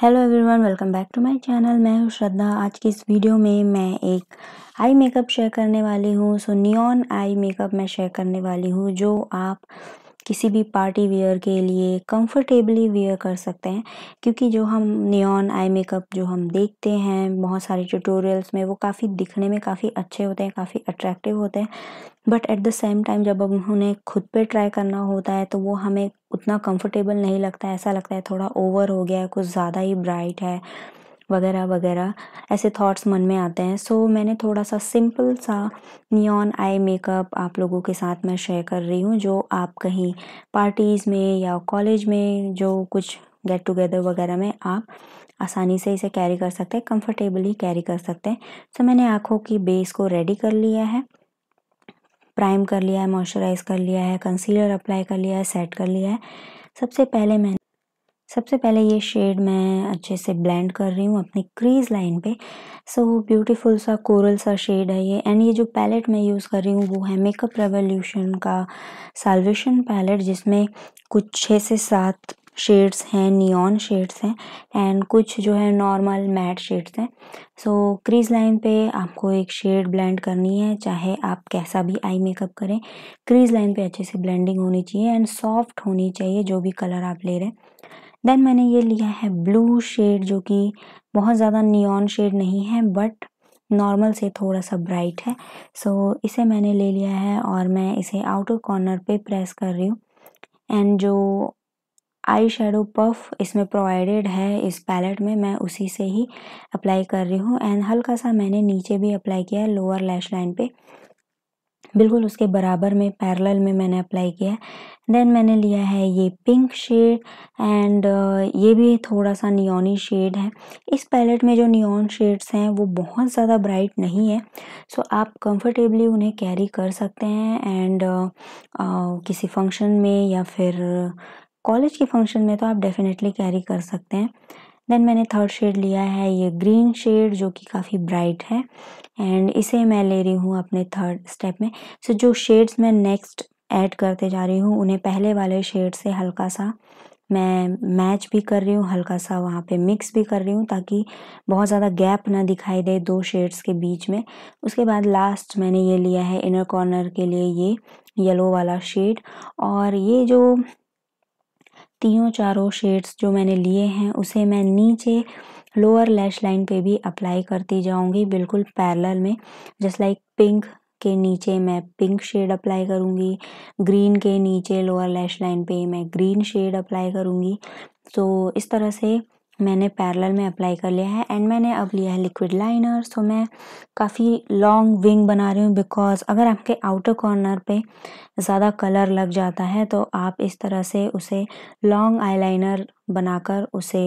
hello everyone welcome back to my channel मैं हूँ श्रद्धा आज की इस वीडियो में मैं एक आई मेकअप शेयर करने वाली हूँ सो नियॉन आई मेकअप मैं शेयर करने वाली हूँ जो आप किसी भी पार्टी वेयर के लिए कंफर्टेबली वेयर कर सकते हैं क्योंकि जो हम नियॉन आई मेकअप जो हम देखते हैं बहुत सारे ट्यूटोरियल्स में वो काफ़ी दिखने में काफ़ी अच्छे होते हैं काफ़ी अट्रैक्टिव होते हैं but at the same time जब हम उन्हें खुद पे ट्राई करना होता है तो वो हमें उतना कंफर्टेबल नहीं लगता ऐसा लगता है थोड़ा ओवर हो गया है कुछ ज़्यादा ही ब्राइट है वगैरह वगैरह ऐसे थॉट्स मन में आते हैं सो so, मैंने थोड़ा सा सिंपल सा नियॉन आई मेकअप आप लोगों के साथ मैं शेयर कर रही हूँ जो आप कहीं पार्टीज़ में या कॉलेज में जो कुछ गेट टुगेदर वगैरह में आप आसानी से इसे कैरी कर सकते हैं कंफर्टेबली कैरी कर सकते हैं सो so, मैंने आँखों की बेस को रेडी कर लिया है प्राइम कर लिया है मॉइस्चराइज़ कर लिया है कंसीलर अप्लाई कर लिया है सेट कर लिया है सबसे पहले मैंने सबसे पहले ये शेड मैं अच्छे से ब्लेंड कर रही हूँ अपने क्रीज लाइन पे सो so, ब्यूटीफुल सा कोरल सा शेड है ये एंड ये जो पैलेट मैं यूज़ कर रही हूँ वो है मेकअप रेवोल्यूशन का सालवेशन पैलेट जिसमें कुछ छः से सात शेड्स हैं नियॉन शेड्स हैं एंड कुछ जो है नॉर्मल मैट शेड्स हैं सो so, क्रीज लाइन पे आपको एक शेड ब्लेंड करनी है चाहे आप कैसा भी आई मेकअप करें क्रीज लाइन पे अच्छे से ब्लेंडिंग होनी चाहिए एंड सॉफ्ट होनी चाहिए जो भी कलर आप ले रहे हैं देन मैंने ये लिया है ब्लू शेड जो कि बहुत ज़्यादा नियॉन शेड नहीं है बट नॉर्मल से थोड़ा सा ब्राइट है सो so, इसे मैंने ले लिया है और मैं इसे आउटर कॉर्नर पे प्रेस कर रही हूँ एंड जो आई शेडो पफ इसमें प्रोवाइडेड है इस पैलेट में मैं उसी से ही अप्लाई कर रही हूँ एंड हल्का सा मैंने नीचे भी अप्लाई किया है लोअर लैश लाइन पे बिल्कुल उसके बराबर में पैरेलल में मैंने अप्लाई किया है देन मैंने लिया है ये पिंक शेड एंड ये भी थोड़ा सा नियोनी शेड है इस पैलेट में जो नियॉन शेड्स हैं वो बहुत ज़्यादा ब्राइट नहीं है सो so, आप कंफर्टेबली उन्हें कैरी कर सकते हैं एंड uh, uh, किसी फंक्शन में या फिर कॉलेज uh, के फंक्शन में तो आप डेफिनेटली कैरी कर सकते हैं देन मैंने थर्ड शेड लिया है ये ग्रीन शेड जो कि काफ़ी ब्राइट है एंड इसे मैं ले रही हूँ अपने थर्ड स्टेप में सो so, जो शेड्स मैं नेक्स्ट ऐड करते जा रही हूँ उन्हें पहले वाले शेड से हल्का सा मैं मैच भी कर रही हूँ हल्का सा वहाँ पे मिक्स भी कर रही हूँ ताकि बहुत ज़्यादा गैप ना दिखाई दे दो शेड्स के बीच में उसके बाद लास्ट मैंने ये लिया है इनर कॉर्नर के लिए ये येलो वाला शेड और ये जो तीनों चारों शेड्स जो मैंने लिए हैं उसे मैं नीचे लोअर लैश लाइन पे भी अप्लाई करती जाऊंगी बिल्कुल पैरेलल में जस्ट लाइक पिंक के नीचे मैं पिंक शेड अप्लाई करूंगी ग्रीन के नीचे लोअर लैश लाइन पे मैं ग्रीन शेड अप्लाई करूंगी तो इस तरह से मैंने पैरेलल में अप्लाई कर लिया है एंड मैंने अब लिया है लिक्विड लाइनर सो मैं काफ़ी लॉन्ग विंग बना रही हूँ बिकॉज़ अगर आपके आउटर कॉर्नर पे ज़्यादा कलर लग जाता है तो आप इस तरह से उसे लॉन्ग आईलाइनर बनाकर उसे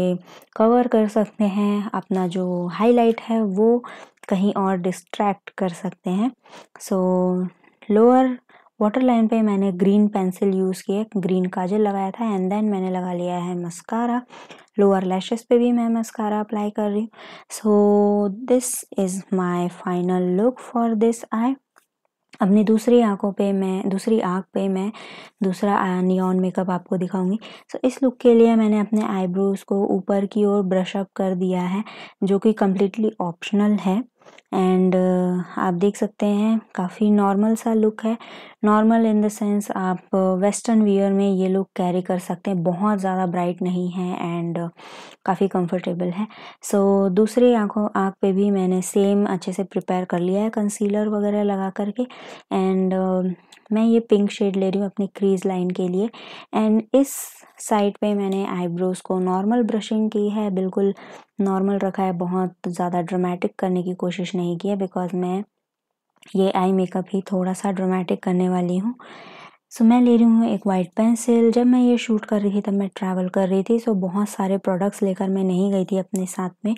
कवर कर सकते हैं अपना जो हाईलाइट है वो कहीं और डिस्ट्रैक्ट कर सकते हैं सो लोअर वाटर लाइन पे मैंने ग्रीन पेंसिल यूज़ किया ग्रीन काजल लगाया था एंड देन मैंने लगा लिया है मस्कारा लोअर लैशेस पे भी मैं मस्कारा अप्लाई कर रही हूँ so this is my final look for this eye अपनी दूसरी आंखों पे मैं दूसरी आंख पे मैं दूसरा नियॉन मेकअप आपको दिखाऊंगी सो so, इस लुक के लिए मैंने अपने आईब्रोज़ को ऊपर की ओर ब्रश अप कर दिया है जो कि कम्प्लीटली ऑप्शनल है एंड uh, आप देख सकते हैं काफ़ी नॉर्मल सा लुक है नॉर्मल इन द सेंस आप वेस्टर्न uh, वियर में ये लुक कैरी कर सकते हैं बहुत ज़्यादा ब्राइट नहीं है एंड काफ़ी कंफर्टेबल है सो so, दूसरी आँखों आँख पे भी मैंने सेम अच्छे से प्रिपेयर कर लिया है कंसीलर वगैरह लगा करके एंड uh, मैं ये पिंक शेड ले रही हूँ अपनी क्रीज लाइन के लिए एंड इस साइड पे मैंने आईब्रोज़ को नॉर्मल ब्रशिंग की है बिल्कुल नॉर्मल रखा है बहुत ज़्यादा ड्रामेटिक करने की कोशिश नहीं की है बिकॉज़ मैं ये आई मेकअप ही थोड़ा सा ड्रामेटिक करने वाली हूँ सो मैं ले रही हूँ एक वाइट पेंसिल जब मैं ये शूट कर रही थी तब मैं ट्रैवल कर रही थी सो बहुत सारे प्रोडक्ट्स लेकर मैं नहीं गई थी अपने साथ में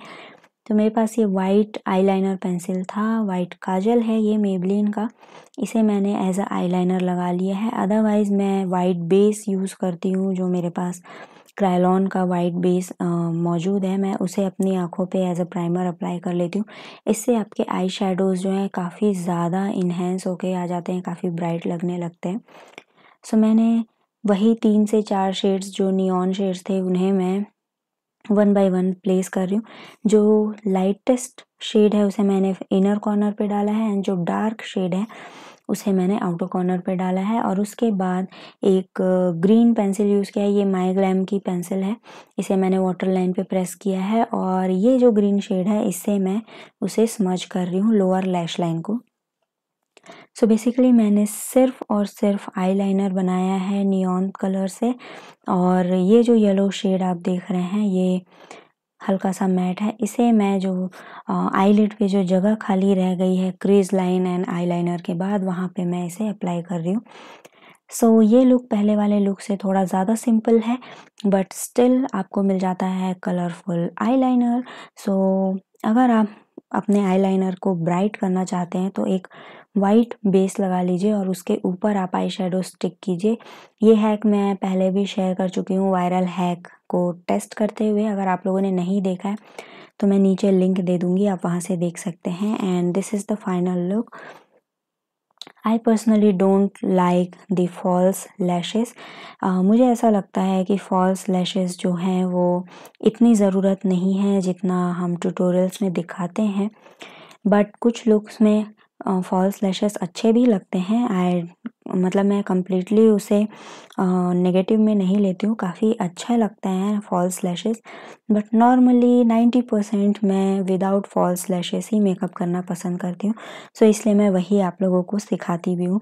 तो मेरे पास ये वाइट आईलाइनर पेंसिल था वाइट काजल है ये मेबलिन का इसे मैंने एज अ आईलाइनर लगा लिया है अदरवाइज़ मैं वाइट बेस यूज़ करती हूँ जो मेरे पास क्रायलॉन का वाइट बेस मौजूद है मैं उसे अपनी आँखों पे एज अ प्राइमर अप्लाई कर लेती हूँ इससे आपके आई शेडोज़ जो हैं काफ़ी ज़्यादा इन्हेंस होके आ जाते हैं काफ़ी ब्राइट लगने लगते हैं सो मैंने वही तीन से चार शेड्स जो नियॉन शेड्स थे उन्हें मैं वन बाय वन प्लेस कर रही हूँ जो लाइटेस्ट शेड है उसे मैंने इनर कॉर्नर पे डाला है एंड जो डार्क शेड है उसे मैंने आउटर कॉर्नर पे डाला है और उसके बाद एक ग्रीन पेंसिल यूज़ किया है ये माई ग्लैम की पेंसिल है इसे मैंने वाटर लाइन पे प्रेस किया है और ये जो ग्रीन शेड है इससे मैं उसे स्मज कर रही हूँ लोअर लैश लाइन को सो so बेसिकली मैंने सिर्फ और सिर्फ आईलाइनर बनाया है नियॉन कलर से और ये जो येलो शेड आप देख रहे हैं ये हल्का सा मैट है इसे मैं जो आईलिट पे जो जगह खाली रह गई है क्रीज लाइन एंड आईलाइनर के बाद वहाँ पे मैं इसे अप्लाई कर रही हूँ सो so, ये लुक पहले वाले लुक से थोड़ा ज़्यादा सिंपल है बट स्टिल आपको मिल जाता है कलरफुल आईलाइनर सो अगर आप अपने आईलाइनर को ब्राइट करना चाहते हैं तो एक वाइट बेस लगा लीजिए और उसके ऊपर आप आई शेडो स्टिक कीजिए ये हैक मैं पहले भी शेयर कर चुकी हूँ वायरल हैक को टेस्ट करते हुए अगर आप लोगों ने नहीं देखा है तो मैं नीचे लिंक दे दूंगी आप वहाँ से देख सकते हैं and this is the final look I personally don't like the false lashes मुझे ऐसा लगता है कि फॉल्स लैशेज़ जो हैं वो इतनी ज़रूरत नहीं है जितना हम ट्यूटोरियल्स में दिखाते हैं बट कुछ लुक्स में फॉल्स लैशेस अच्छे भी लगते हैं आई मतलब मैं कम्प्लीटली उसे नेगेटिव में नहीं लेती हूँ काफ़ी अच्छा लगता है false lashes but normally ninety percent मैं विदाउट फॉल्स लैशेस ही मेकअप करना पसंद करती हूँ सो so, इसलिए मैं वही आप लोगों को सिखाती भी हूँ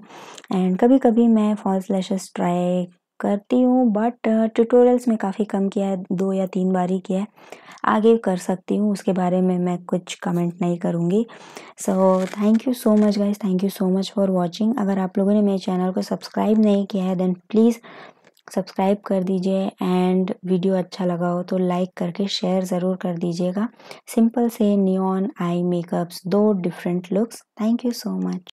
एंड कभी कभी मैं फॉल्स लैशेस ट्राई करती हूँ बट ट्यूटोरियल्स में काफ़ी कम किया है दो या तीन बार ही किया है आगे कर सकती हूँ उसके बारे में मैं कुछ कमेंट नहीं करूँगी so thank you so much guys thank you so much for watching अगर आप लोगों ने मेरे चैनल को सब्सक्राइब नहीं किया है देन प्लीज़ सब्सक्राइब कर दीजिए एंड वीडियो अच्छा लगा हो तो लाइक करके शेयर ज़रूर कर दीजिएगा सिंपल से नियॉन आई मेकअप्स दो different looks thank you so much